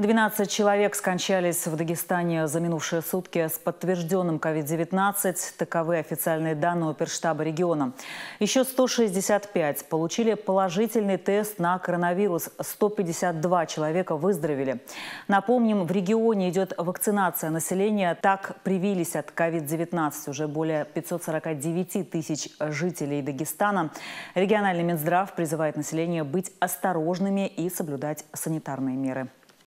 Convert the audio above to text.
12 человек скончались в Дагестане за минувшие сутки с подтвержденным COVID-19. Таковы официальные данные оперштаба региона. Еще 165 получили положительный тест на коронавирус. 152 человека выздоровели. Напомним, в регионе идет вакцинация населения. Так привились от COVID-19 уже более 549 тысяч жителей Дагестана. Региональный Минздрав призывает население быть осторожными и соблюдать санитарные меры.